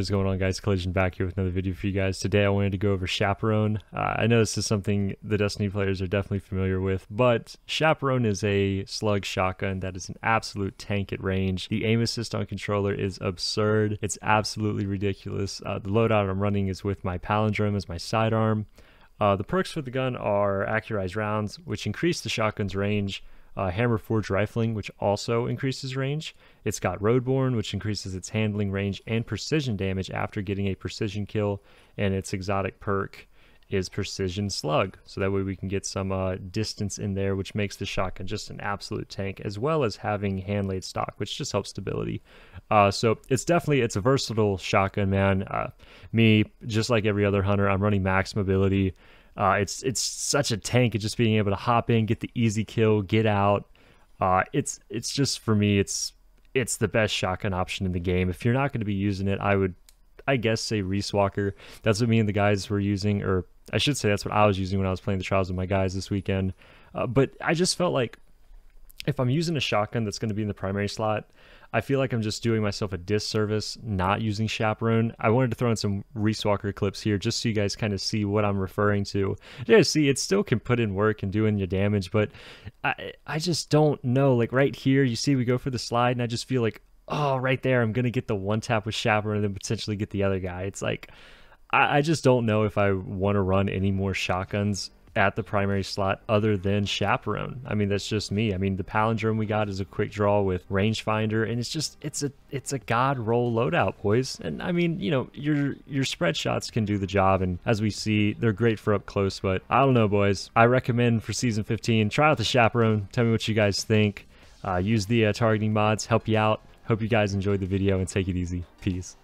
What is going on guys? Collision back here with another video for you guys. Today I wanted to go over Chaperone. Uh, I know this is something the Destiny players are definitely familiar with, but Chaperone is a slug shotgun that is an absolute tank at range. The aim assist on controller is absurd. It's absolutely ridiculous. Uh, the loadout I'm running is with my palindrome as my sidearm. Uh, the perks for the gun are accurized rounds, which increase the shotgun's range, uh, hammer rifling, which also increases range. It's got roadborne, which increases its handling range and precision damage after getting a precision kill, and its exotic perk is precision slug. So that way we can get some uh, distance in there, which makes the shotgun just an absolute tank, as well as having hand laid stock, which just helps stability. Uh, so it's definitely it's a versatile shotgun, man. Uh, me, just like every other hunter, I'm running max mobility. Uh, it's it's such a tank It's just being able to hop in, get the easy kill, get out. Uh, it's it's just for me, it's it's the best shotgun option in the game. If you're not going to be using it, I would, I guess, say Reese Walker. That's what me and the guys were using, or I should say that's what I was using when I was playing the trials with my guys this weekend. Uh, but I just felt like if I'm using a shotgun that's going to be in the primary slot, I feel like I'm just doing myself a disservice not using Chaperone. I wanted to throw in some Reese Walker clips here just so you guys kind of see what I'm referring to. Yeah, see, it still can put in work and doing your damage, but I, I just don't know. Like right here, you see we go for the slide and I just feel like, oh, right there, I'm going to get the one tap with Chaperone and then potentially get the other guy. It's like, I just don't know if I want to run any more shotguns at the primary slot other than chaperone. I mean, that's just me. I mean, the palindrome we got is a quick draw with rangefinder, and it's just it's a it's a god roll loadout, boys. And I mean, you know, your your spread shots can do the job, and as we see, they're great for up close. But I don't know, boys. I recommend for season 15, try out the chaperone. Tell me what you guys think. Uh, use the uh, targeting mods, help you out. Hope you guys enjoyed the video and take it easy. Peace.